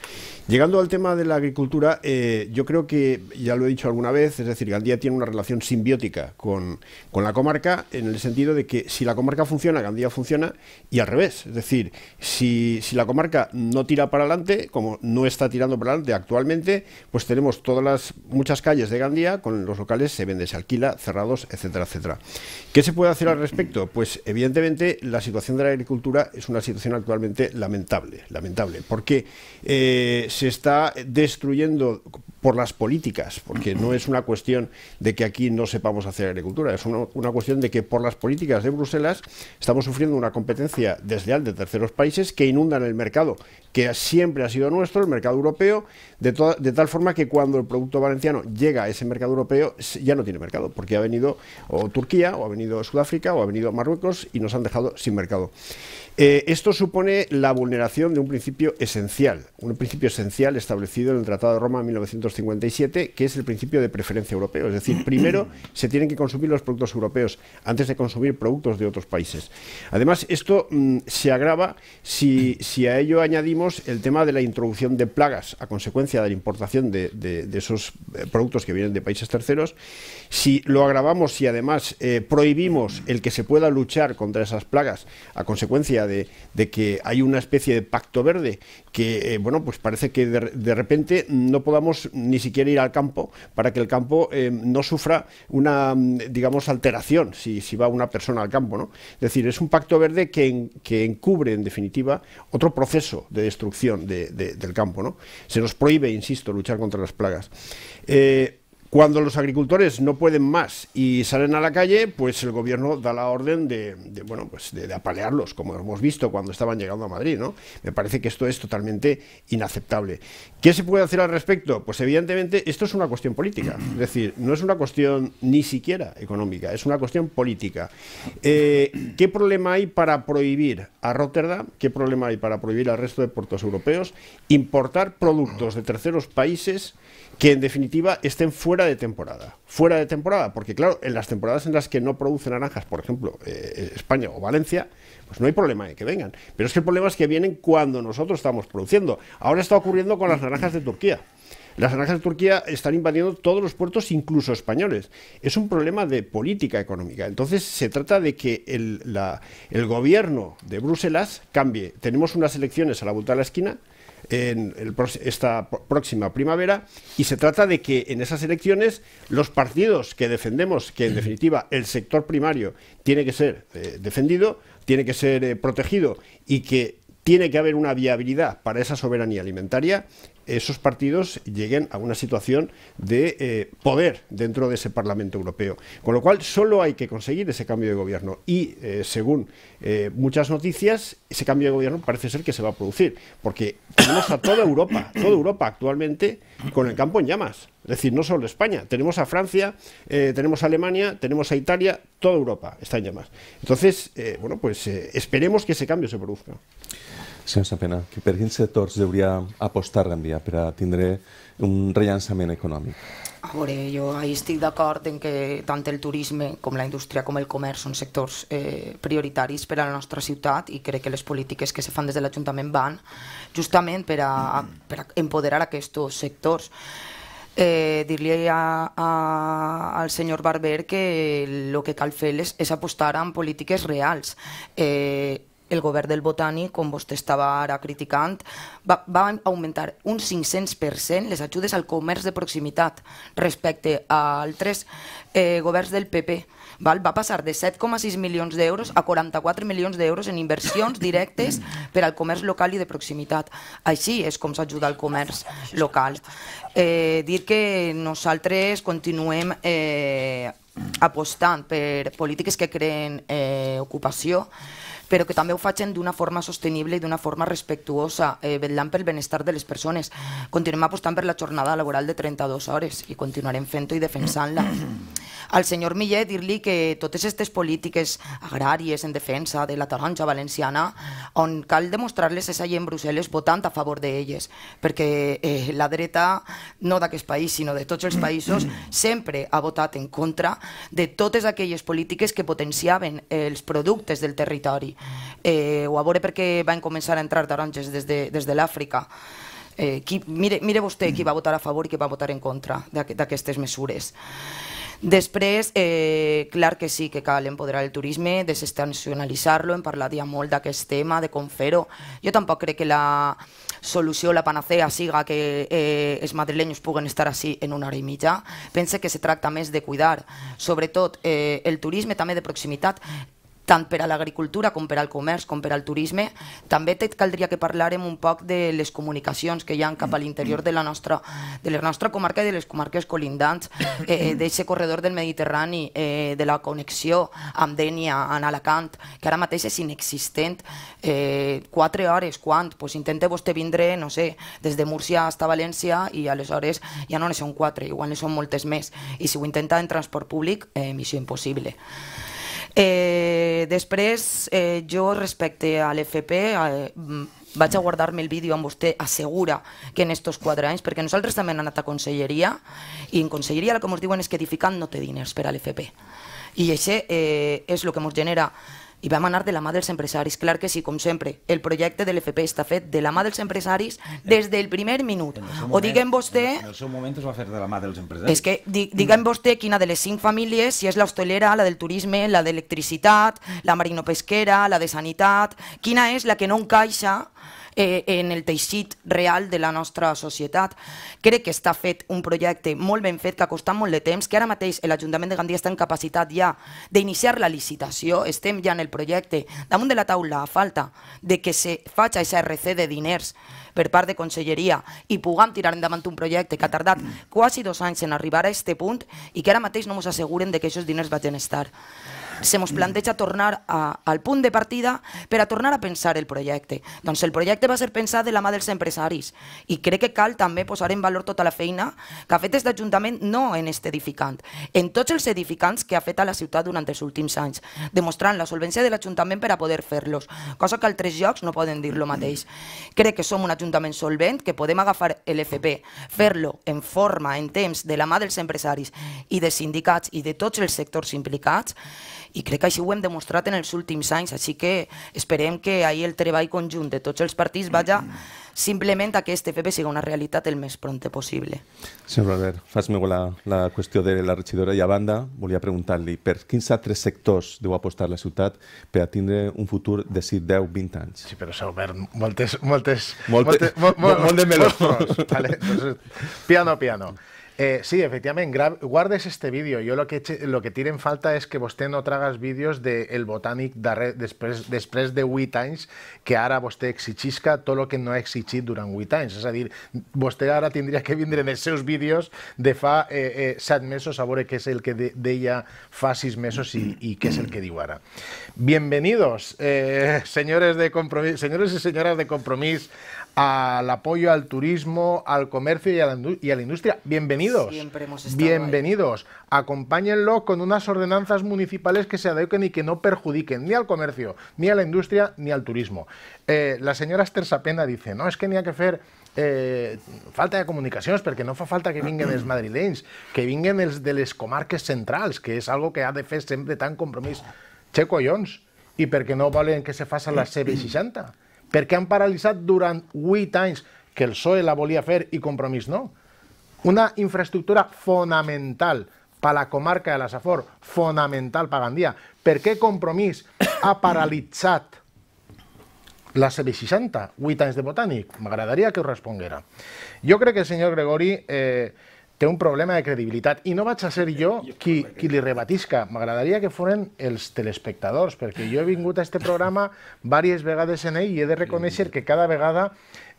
Llegando al tema de la agricultura, eh, yo creo que, ya lo he dicho alguna vez, es decir, Gandía tiene una relación simbiótica con, la comarca en el sentido de que si la comarca funciona, Gandía funciona y al revés. Es decir, si, la comarca no tira para adelante, como no está tirando para adelante actualmente, pues tenemos todas las muchas calles de Gandía con los locales se vende, se alquila, cerrados, etcétera, etcétera. ¿Qué se puede hacer al respecto? Pues evidentemente las situación de la agricultura es una situación actualmente lamentable, lamentable, porque eh, se está destruyendo por las políticas, porque no es una cuestión de que aquí no sepamos hacer agricultura, es una, cuestión de que por las políticas de Bruselas estamos sufriendo una competencia desleal de terceros países que inundan el mercado, que siempre ha sido nuestro, el mercado europeo, de, tal forma que cuando el producto valenciano llega a ese mercado europeo ya no tiene mercado, porque ha venido o Turquía, o ha venido Sudáfrica, o ha venido Marruecos y nos han dejado sin mercado. Eh, esto supone la vulneración de un principio esencial, un principio esencial establecido en el Tratado de Roma de 1950 57, que es el principio de preferencia europeo. Es decir, primero [CLEARS THROAT] se tienen que consumir los productos europeos antes de consumir productos de otros países. Además, esto mm, se agrava si, si, a ello añadimos el tema de la introducción de plagas a consecuencia de la importación de, esos eh, productos que vienen de países terceros. Si lo agravamos y además eh, prohibimos el que se pueda luchar contra esas plagas a consecuencia de, que hay una especie de pacto verde que, eh, bueno, pues parece que de repente no podamos mm, ni siquiera ir al campo para que el campo eh, no sufra una, mm, digamos, alteración si, va una persona al campo. ¿no? Es decir, es un pacto verde que, que encubre, en definitiva, otro proceso de destrucción del campo. ¿no? Se nos prohíbe, insisto, luchar contra las plagas. Eh, cuando los agricultores no pueden más y salen a la calle, pues el gobierno da la orden de, bueno, pues de, apalearlos, como hemos visto cuando estaban llegando a Madrid. ¿no? Me parece que esto es totalmente inaceptable. ¿Qué se puede hacer al respecto? Pues evidentemente esto es una cuestión política. Es decir, no es una cuestión ni siquiera económica, es una cuestión política. Eh, ¿Qué problema hay para prohibir a Rotterdam? ¿Qué problema hay para prohibir al resto de puertos europeos importar productos de terceros países que en definitiva estén fuera de temporada. Fuera de temporada, porque claro, en las temporadas en las que no produce naranjas, por ejemplo, eh, eh, España o Valencia, pues no hay problema de que vengan. Pero es que el problema es que vienen cuando nosotros estamos produciendo. Ahora está ocurriendo con las naranjas de Turquía. Las naranjas de Turquía están invadiendo todos los puertos, incluso españoles. Es un problema de política económica. Entonces se trata de que el, el gobierno de Bruselas cambie. Tenemos unas elecciones a la vuelta de la esquina en esta próxima primavera y se trata de que en esas elecciones los partidos que defendemos, que en definitiva el sector primario tiene que ser eh, defendido, tiene que ser eh, protegido y que tiene que haber una viabilidad para esa soberanía alimentaria, esos partidos lleguen a una situación de eh, poder dentro de ese Parlamento Europeo. Con lo cual, solo hay que conseguir ese cambio de gobierno. Y, eh, según eh, muchas noticias, ese cambio de gobierno parece ser que se va a producir, porque tenemos a toda Europa, toda Europa actualmente, con el campo en llamas. Es decir, no solo España, tenemos a Francia, tenemos a Alemania, tenemos a Italia, toda Europa está en llamas. Entonces, bueno, pues esperemos que ese cambio se produzca. pena. Que per quins sectors hauria apostar Gandia per a tindre un rellançament econòmic? A veure, jo ahir estic d'acord en que tant el turisme com la indústria com el comerç són sectors eh, prioritaris per a la nostra ciutat i crec que les polítiques que se fan des de l'Ajuntament van justament per a, per a empoderar aquests sectors. Eh, dir-li a, al senyor Barber que el que cal fer és, és apostar en polítiques reals. Eh, el govern del Botànic, com vostè estava ara criticant, va, va augmentar un 500% les ajudes al comerç de proximitat respecte a altres eh, governs del PP. Val? Va passar de 7,6 milions d'euros a 44 milions d'euros en inversions directes per al comerç local i de proximitat. Així és com s'ajuda al comerç local. Eh, dir que nosaltres continuem eh, apostant per polítiques que creen eh, ocupació, però que també ho facin d'una forma sostenible i d'una forma respectuosa, eh, vetllant pel benestar de les persones. Continuem apostant per la jornada laboral de 32 hores i continuarem fent-ho i defensant-la al senyor Millet dir-li que totes aquestes polítiques agràries en defensa de la taronja valenciana, on cal demostrar-les és allà en Brussel·les votant a favor d'elles, perquè eh, la dreta, no d'aquest país, sinó de tots els països, [CLEARS THROAT] sempre ha votat en contra de totes aquelles polítiques que potenciaven els productes del territori. Eh, ho a veure perquè van començar a entrar taronges des de, des de l'Àfrica. Eh, qui, mire, mire vostè qui va votar a favor i qui va votar en contra d'aquestes mesures. Després, eh, clar que sí que cal empoderar el turisme, desestacionalitzar-lo, hem parlat ja molt d'aquest tema, de com fer-ho. Jo tampoc crec que la solució, la panacea, siga que eh, els madrileños puguen estar així en una hora i mitja. Pense que se tracta més de cuidar, sobretot, eh, el turisme també de proximitat, tant per a l'agricultura com per al comerç com per al turisme, també caldria que parlarem un poc de les comunicacions que hi ha cap a l'interior de, la nostra, de la nostra comarca i de les comarques colindants, eh, eh d'aquest corredor del Mediterrani, eh, de la connexió amb Dènia, en Alacant, que ara mateix és inexistent. Eh, quatre hores, quan? Pues intente vostè vindre, no sé, des de Múrcia fins a València i aleshores ja no ne són quatre, igual ne són moltes més. I si ho intenta en transport públic, eh, missió impossible. Eh, després, eh, jo respecte a l'FP, eh, mm, vaig a guardar-me el vídeo amb vostè assegura que en estos quatre anys, perquè nosaltres també hem anat a conselleria, i en conselleria el que ens diuen és que edificant no té diners per a l'FP. I això eh, és el que ens genera i vam anar de la mà dels empresaris, clar que sí, com sempre. El projecte de l'FP està fet de la mà dels empresaris des del primer minut. Moment, o diguem vostè... En el seu moment es va fer de la mà dels empresaris. És que diguem vostè quina de les cinc famílies, si és l'hostelera, la del turisme, la d'electricitat, la marinopesquera, la de sanitat, quina és la que no encaixa eh, en el teixit real de la nostra societat. Crec que està fet un projecte molt ben fet, que ha costat molt de temps, que ara mateix l'Ajuntament de Gandia està en capacitat ja d'iniciar la licitació, estem ja en el projecte, damunt de la taula, a falta de que se faci aquesta RC de diners per part de Conselleria i puguem tirar endavant un projecte que ha tardat quasi dos anys en arribar a aquest punt i que ara mateix no ens asseguren de que aquests diners vagin estar se mos planteja tornar a, al punt de partida per a tornar a pensar el projecte. Doncs el projecte va ser pensat de la mà dels empresaris i crec que cal també posar en valor tota la feina que ha fet aquest Ajuntament, no en este edificant, en tots els edificants que ha fet a la ciutat durant els últims anys, demostrant la solvència de l'Ajuntament per a poder fer-los, cosa que altres llocs no poden dir lo mateix. Crec que som un Ajuntament solvent, que podem agafar l'FP, fer-lo en forma, en temps, de la mà dels empresaris i de sindicats i de tots els sectors implicats, i crec que així ho hem demostrat en els últims anys, així que esperem que ahir el treball conjunt de tots els partits vaja simplement a que este FP sigui una realitat el més pront possible. Senyor Robert, fas meu la, la qüestió de la regidora i a banda volia preguntar-li per quins altres sectors deu apostar la ciutat per a tindre un futur de 6, 10, 20 anys. Sí, però s'ha obert moltes... moltes, moltes, moltes, moltes, moltes, moltes, moltes, moltes, moltes, moltes, Eh, sí, efectivamente, guardes este vídeo. Yo lo que, tiene lo que tienen en falta es que usted no tragas vídeos del de El después de 8 times, que vos te exigisca todo lo que no ha exigido durante 8 times. Es decir, dir, ahora ara que vender en esos vídeos de fa eh, eh, mesos sabore que es el que de, ella fa mesos y que es el que digo ahora. Bienvenidos, eh, señores y de compromiso, señores y señoras de compromiso al apoyo al turismo, al comercio y a la, industria. Bienvenidos. Siempre hemos Bienvenidos. Acompáñenlo con unas ordenanzas municipales que se adequen y que no perjudiquen ni al comercio, ni a la industria, ni al turismo. Eh, la señora Estersapena dice, no, es que ni a que hacer eh, falta de comunicaciones, porque no fa falta que vengan los madrileños, que vengan los de comarques centrales que es algo que ha de fe siempre tan compromiso Checo Jones, y porque no valen que se fasen las CB60? perquè han paralitzat durant 8 anys que el PSOE la volia fer i Compromís no. Una infraestructura fonamental per la comarca de la Safor, fonamental per Gandia. Per què Compromís ha paralitzat la CB60, 8 anys de botànic? M'agradaria que ho responguera. Jo crec que el senyor Gregori eh, té un problema de credibilitat. I no vaig a ser jo qui, qui li rebatisca. M'agradaria que foren els telespectadors, perquè jo he vingut a aquest programa diverses vegades en ell i he de reconèixer que cada vegada,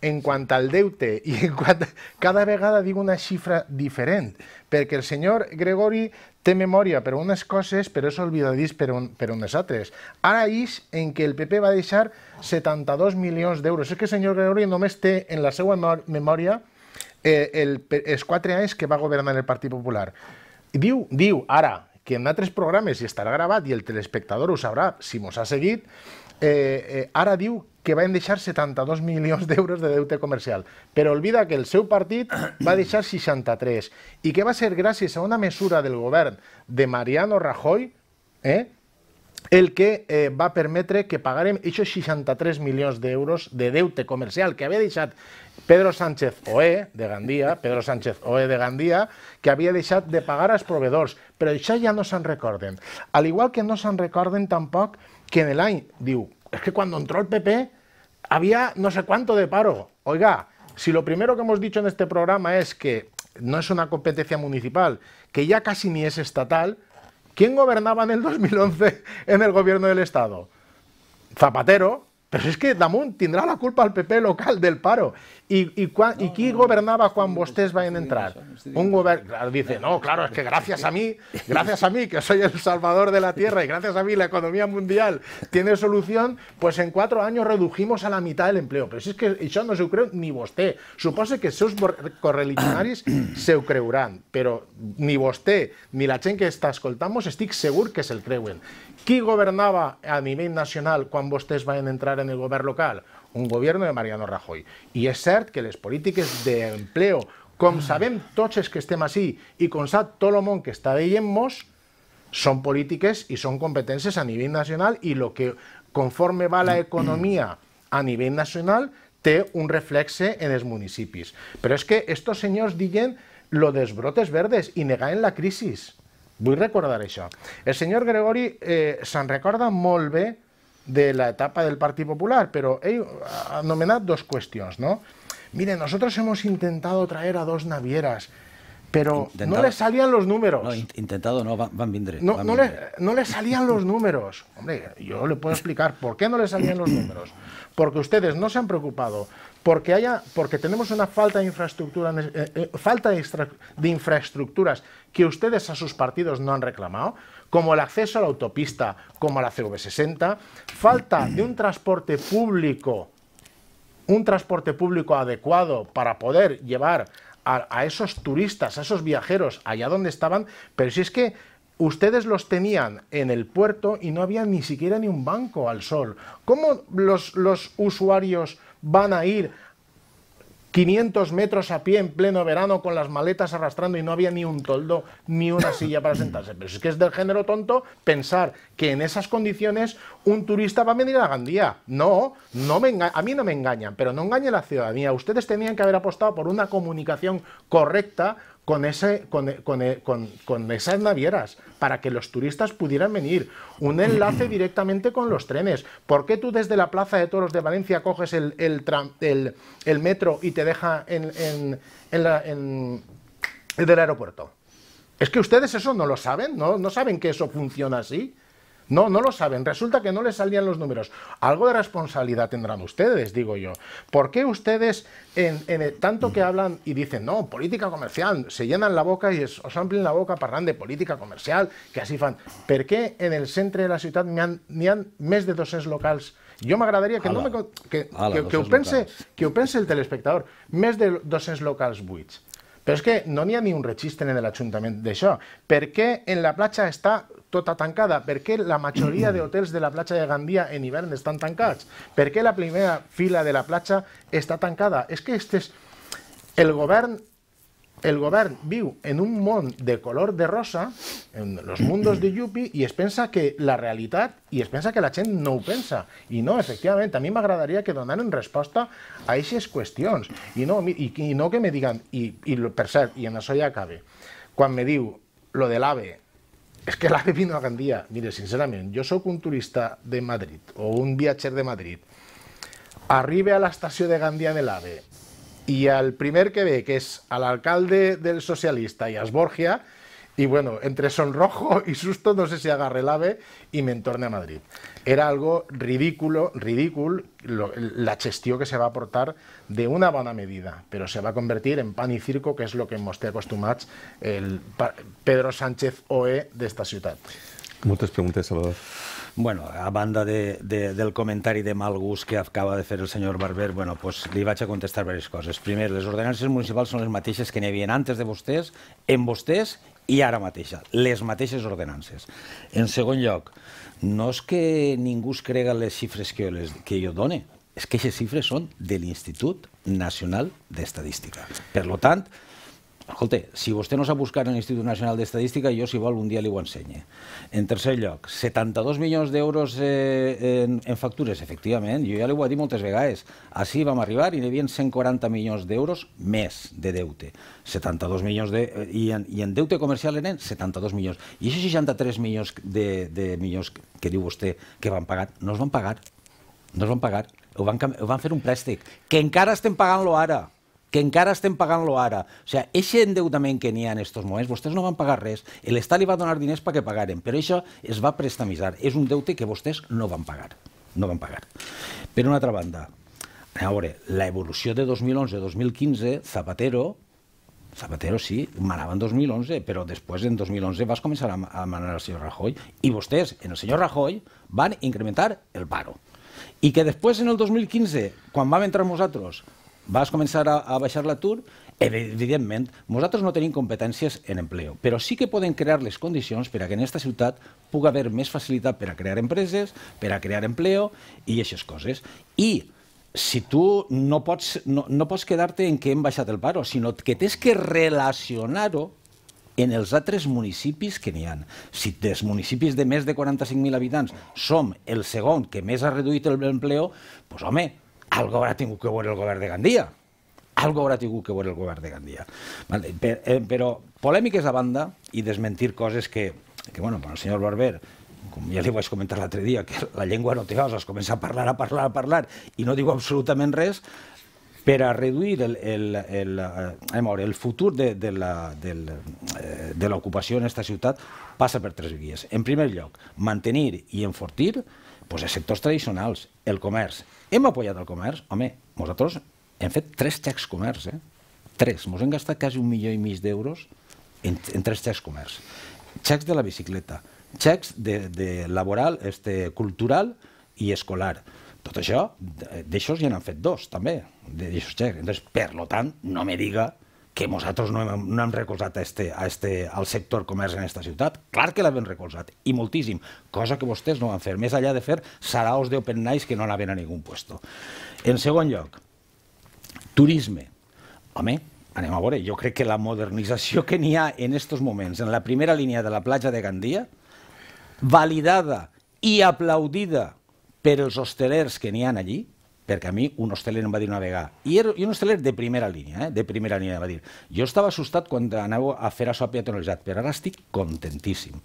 en quant al deute, i en quant, cada vegada dic una xifra diferent, perquè el senyor Gregori té memòria per unes coses, però és oblidadís per, un, per unes altres. Ara és en què el PP va deixar 72 milions d'euros. És que el senyor Gregori només té en la seva memòria eh, el, els quatre anys que va governar el Partit Popular. diu, diu ara, que en altres programes i estarà gravat i el telespectador ho sabrà si mos ha seguit, eh, eh, ara diu que van deixar 72 milions d'euros de deute comercial, però olvida que el seu partit va deixar 63 i que va ser gràcies a una mesura del govern de Mariano Rajoy eh, el que eh, va permetre que pagarem aquests 63 milions d'euros de deute comercial que havia deixat Pedro Sánchez Oé de Gandia, [LAUGHS] Pedro Sánchez Oé de Gandia, que havia deixat de pagar als proveedors, però això ja no se'n recorden. Al igual que no se'n recorden tampoc que en l'any, diu, es que quan entró el PP havia no sé quant de paro. Oiga, si lo primero que hemos dicho en este programa es que no es una competencia municipal, que ya casi ni es estatal, ¿Quién gobernaba en el 2011 en el gobierno del Estado? Zapatero, pero es que Damunt tendrá la culpa al PP local del paro. ¿Y, y, gobernaba cuando Bostés vayan a entrar? Un dice, no, claro, es que gracias a mí, [LAUGHS] gracias a mí, que soy el salvador de la tierra y gracias a mí la economía mundial tiene solución, pues en cuatro años redujimos a la mitad el empleo. Pero si es que yo no se creo ni vosté Supose que sus correligionarios [CLEARS THROAT] se creurán, pero ni vosté ni la gente que está estoy seguro que el creuen. Qui governava a nivell nacional quan vostès van entrar en el govern local? Un govern de Mariano Rajoy. I és cert que les polítiques d'empleo, com sabem tots els que estem així i com sap tot el món que està veient-nos, són polítiques i són competències a nivell nacional i el que conforme va la economia a nivell nacional té un reflexe en els municipis. Però és que estos senyors diuen lo dels brotes verdes i negaven la crisi. voy a recordar eso El señor Gregory eh, recuerda recorda molt bé de etapa del partido Popular, pero ell dos cuestiones no? Mire, nosotros hemos intentado traer a dos navieras, pero no le salían los números. intentado no, van, van vindre. No, no, no le salían los números. Hombre, yo le puedo [LAUGHS] explicar por qué no le salían los números. Porque ustedes no se han preocupado porque, tenemos una falta eh, eh, de, infraestructuras que ustedes a sus partidos no han reclamado, como el acceso a la autopista, como a la CV60, falta de un transporte público, un transporte público adecuado para poder llevar a, esos turistas, a esos viajeros allá donde estaban, pero si es que ustedes los tenían en el puerto y no había ni siquiera ni un banco al sol. ¿Cómo los usuarios van a ir 500 metros a pie en pleno verano con las maletas arrastrando y no había ni un toldo ni una silla para sentarse. Pero es que es del género tonto pensar que en esas condiciones un turista va a venir a Gandía. No, no me a mí no me engañan, pero no engañe a la ciudadanía. Ustedes tenían que haber apostado por una comunicación correcta con, ese, con, esas navieras para que los turistas pudieran venir. Un enlace [CLEARS THROAT] directamente con los trenes. ¿Por qué tú desde la Plaza de Toros de Valencia coges el, metro y te deja en, el aeropuerto? Es que ustedes eso no lo saben, ¿No saben que eso funciona así? No, no lo saben. Resulta que no les salían los números. Algo de responsabilidad tendrán ustedes, digo yo. ¿Por qué ustedes, en, tanto que hablan y dicen, no, política comercial, se llenan la boca y os la boca parlan de política comercial, que así fan. ¿Por qué en el centro de la ciudad ni han mes han de 200 Yo me agradaría que, no me, que, que, que, pense, que pense el telespectador. mes de 200 locales buits. Pero es que no ni ha ni un registro en el ayuntamiento de eso. ¿Por qué en la plaza está está tota tancada? ¿por qué la de hoteles de la playa de Gandía en invierno están tancados? ¿por qué la primera fila de la playa está tancada? es que este es, el gobierno el gobierno viu en un mundo de color de rosa, en los mundos de Yupi, y es que la realidad, y es pensa que la gente no piensa. pensa. y no, efectivamente a mí me agradaría que donaran respuesta a esas cuestiones, y no, y no que me digan, y lo per y en eso ya cabe cuando me digo lo del AVE es que ave vino a Gandía. Mire, sinceramente, yo soy un turista de Madrid o un viajero de Madrid, arribe a la estación de Gandía del ave y al primer que ve, que es al alcalde del socialista y a Sborgia... Y bueno, entre sonrojo y susto, no sé si agarré el ave y me entorne a Madrid. Era algo ridículo, ridículo, la gestión que se va a aportar de una buena medida, pero se va a convertir en pan y circo, que es lo que mostré acostumats el Pedro Sánchez OE de esta ciudad. Muchas preguntas, Salvador. Bueno, a banda del comentario de mal gusto que acaba de hacer el señor Barber, bueno, pues le vaig a contestar varias cosas. Primero, los ordenanzas municipales son los matices que ni havia antes de vostès, en vostès i ara mateixa, les mateixes ordenances. En segon lloc, no és que ningú es crega les xifres que jo, les, que jo done, és que aquestes xifres són de l'Institut Nacional d'Estadística. Per tant, Escolta, si vostè no s'ha buscat en l'Institut Nacional d'Estadística, jo, si vol, un dia li ho ensenye. En tercer lloc, 72 milions d'euros eh, en, en factures, efectivament. Jo ja li ho he dit moltes vegades. Així vam arribar i n'hi havia 140 milions d'euros més de deute. 72 milions de... I en, i en deute comercial eren 72 milions. I aquests 63 milions de, de milions que diu vostè que van pagar, no es van pagar. No es van pagar. Ho van, ho van fer un préstec. Que encara estem pagant-lo ara que encara estem pagant-lo ara. O sigui, aquest endeutament que n'hi ha en aquests moments, vostès no van pagar res, l'Estat li va donar diners perquè pagaren, però això es va prestamitzar. És un deute que vostès no van pagar. No van pagar. Per una altra banda, a veure, l'evolució de 2011-2015, Zapatero, Zapatero sí, manava en 2011, però després en 2011 vas començar a, a manar el senyor Rajoy i vostès, en el senyor Rajoy, van incrementar el paro. I que després, en el 2015, quan vam entrar nosaltres, vas començar a, a baixar l'atur, evidentment, nosaltres no tenim competències en empleo, però sí que poden crear les condicions per a que en aquesta ciutat pugui haver més facilitat per a crear empreses, per a crear empleo i aquestes coses. I si tu no pots, no, no pots quedar-te en que hem baixat el paro, sinó que tens que relacionar-ho en els altres municipis que n'hi ha. Si dels municipis de més de 45.000 habitants som el segon que més ha reduït l'empleo, doncs pues, home, algo haurà tingut que veure el govern de Gandia. Algo haurà tingut que veure el govern de Gandia. Vale? Eh, però polèmiques a banda i desmentir coses que, que bueno, el senyor Barber com ja li vaig comentar l'altre dia, que la llengua no té os, es comença a parlar, a parlar, a parlar, i no diu absolutament res, per a reduir el, el, el, el, eh, el futur de, de eh, l'ocupació de en aquesta ciutat passa per tres vies. En primer lloc, mantenir i enfortir pues els sectors tradicionals, el comerç. Hem apoyat el comerç? Home, nosaltres hem fet tres xecs comerç, eh? Tres. Ens hem gastat quasi un milió i mig d'euros en, en tres xecs comerç. Xecs de la bicicleta, xecs de, de laboral, este, cultural i escolar. Tot això, d'això ja n'han fet dos, també, d'aixòs xecs. Entonces, per lo tant, no me diga que nosaltres no hem, no hem recolzat a este, a este, al sector comerç en aquesta ciutat. Clar que l'havien recolzat, i moltíssim, cosa que vostès no van fer, més allà de fer saraos d'open nights que no anaven a ningú puesto. En segon lloc, turisme. Home, anem a veure, jo crec que la modernització que n'hi ha en aquests moments, en la primera línia de la platja de Gandia, validada i aplaudida per els hostelers que n'hi han allí, perquè a mi un hosteler em va dir una vegada, i, era, i un hosteler de primera línia, eh? de primera línia, va dir, jo estava assustat quan anava a fer això peatonalitzat, però ara estic contentíssim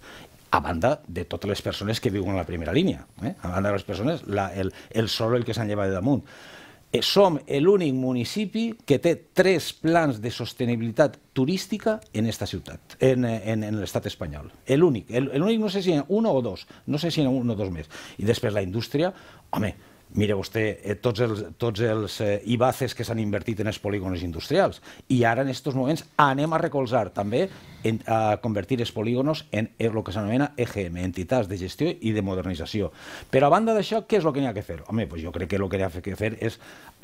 a banda de totes les persones que viuen a la primera línia, eh? a banda de les persones, la, el, el sol el que s'han llevat de damunt. Eh, som l'únic municipi que té tres plans de sostenibilitat turística en esta ciutat, en, en, en l'estat espanyol. L'únic, l'únic no sé si hi ha un o dos, no sé si hi ha un o dos més. I després la indústria, home, Mira vostè eh, tots els, tots els eh, IBACES que s'han invertit en els polígons industrials i ara en aquests moments anem a recolzar també en, a convertir els polígons en el que s'anomena EGM, entitats de gestió i de modernització. Però a banda d'això, què és el que n'hi ha que fer? Home, pues jo crec que el que n'hi ha que fer és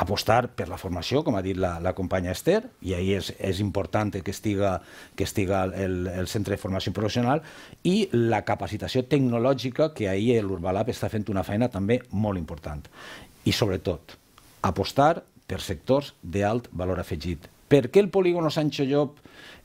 apostar per la formació, com ha dit la, la companya Esther, i ahir és, és important que estiga, que estiga el, el centre de formació professional, i la capacitació tecnològica que ahir l'Urbalab està fent una feina també molt important i sobretot apostar per sectors d'alt valor afegit. Per què el polígono Sancho Llop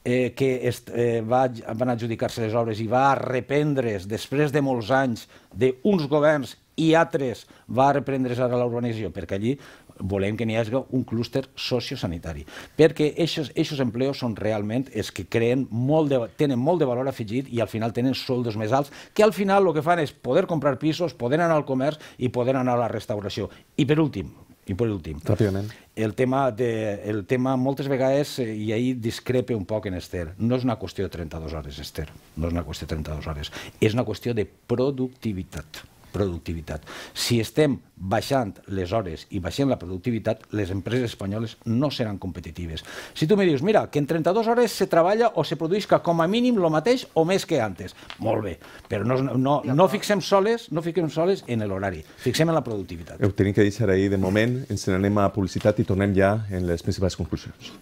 eh, que eh, va, van adjudicar-se les obres i va reprendre's després de molts anys d'uns governs i altres va reprendre's ara la urbanització? Perquè allí volem que n'hi hagi un clúster sociosanitari, perquè aquests empleos són realment els que creen molt de, tenen molt de valor afegit i al final tenen soldos més alts, que al final el que fan és poder comprar pisos, poder anar al comerç i poder anar a la restauració. I per últim, i per últim, Ràpidament. El tema, de, el tema moltes vegades, eh, i ahir discrepe un poc en Esther, no és una qüestió de 32 hores, Esther, no és una qüestió de 32 hores, és una qüestió de productivitat productivitat. Si estem baixant les hores i baixant la productivitat, les empreses espanyoles no seran competitives. Si tu me dius, mira, que en 32 hores se treballa o se produeix com a mínim el mateix o més que antes. Molt bé, però no, no, no fixem soles no fixem soles en l'horari, fixem en la productivitat. Ho tenim que deixar ahir de moment, ens n'anem a publicitat i tornem ja en les principals conclusions.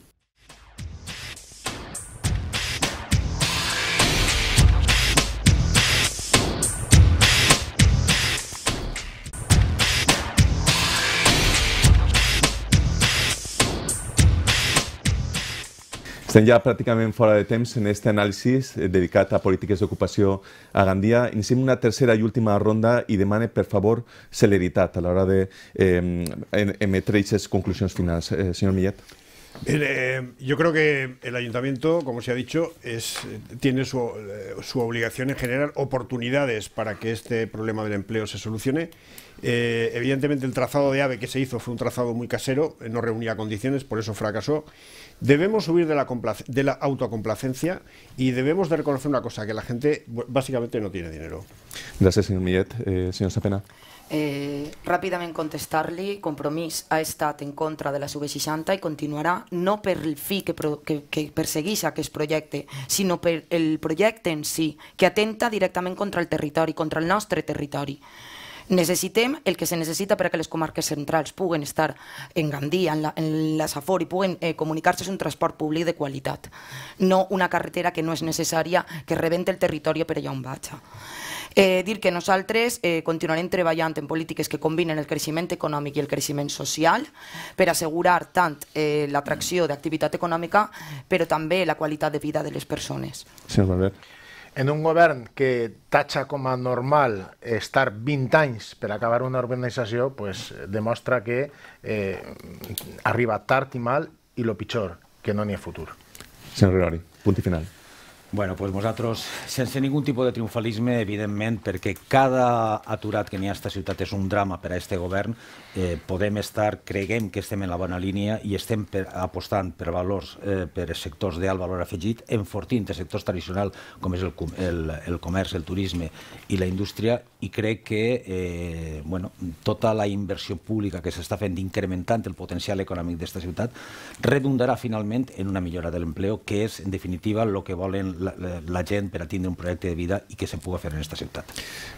Estem ya prácticamente fuera de temps en este análisis eh, dedicado a políticas de ocupación a Gandía. Iniciem una tercera y última ronda y demane, por favor, celeridad a la hora de eh, em, esas conclusiones finales. Eh, señor Millet. Eh, yo creo que el ayuntamiento, como se ha dicho, es, tiene su, obligación en generar oportunidades para que este problema del empleo se solucione. evidentemente el trazado de AVE que se hizo fue un trazado muy casero, no reunía condiciones, por eso fracasó. Debemos huir de la, de la autocomplacencia y debemos de reconocer una cosa, que la gente básicamente no tiene dinero. Gracias, señor Millet. Eh, señor Sapena. Eh, ràpidament contestar-li, compromís ha estat en contra de la sub-60 y continuará no per el fi que, perseguís que, que es aquest sino sinó el proyecto en sí que atenta directamente contra el y contra el nostre territorio. Necessitem el que se necessita perquè les comarques centrals puguen estar en Gandia, en la, en la Safor, i puguen eh, comunicar-se un transport públic de qualitat, no una carretera que no és necessària, que rebenta el territori per allà on vaig. Eh, dir que nosaltres eh, continuarem treballant en polítiques que combinen el creixement econòmic i el creixement social per assegurar tant eh, l'atracció d'activitat econòmica però també la qualitat de vida de les persones. Sí, en un govern que tatxa com a normal estar 20 anys per acabar una organització, pues, demostra que eh, arriba tard i mal i lo pitjor, que no n'hi ha futur. Senyor Gregori, punt i final. Bueno, doncs nosaltres, sense ningú tipus de triomfalisme, evidentment, perquè cada aturat que n'hi ha a aquesta ciutat és un drama per a este govern, eh, podem estar, creguem que estem en la bona línia i estem per, apostant per valors, eh, per sectors d'alt valor afegit, enfortint els sectors tradicionals com és el, el, el comerç, el turisme i la indústria, i crec que eh, bueno, tota la inversió pública que s'està fent d'incrementant el potencial econòmic d'esta ciutat redundarà finalment en una millora de l'empleo, que és, en definitiva, el que volen la, la gent per a tindre un projecte de vida i que se'n pugui fer en aquesta ciutat.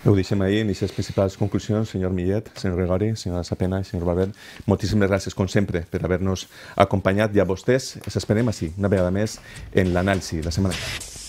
Ho deixem ahir, en les principals conclusions, senyor Millet, senyor Gregori, senyora Sapena i senyor Babel. Moltíssimes gràcies, com sempre, per haver-nos acompanyat i a vostès. Ens esperem així, una vegada més, en l'anàlisi la setmana que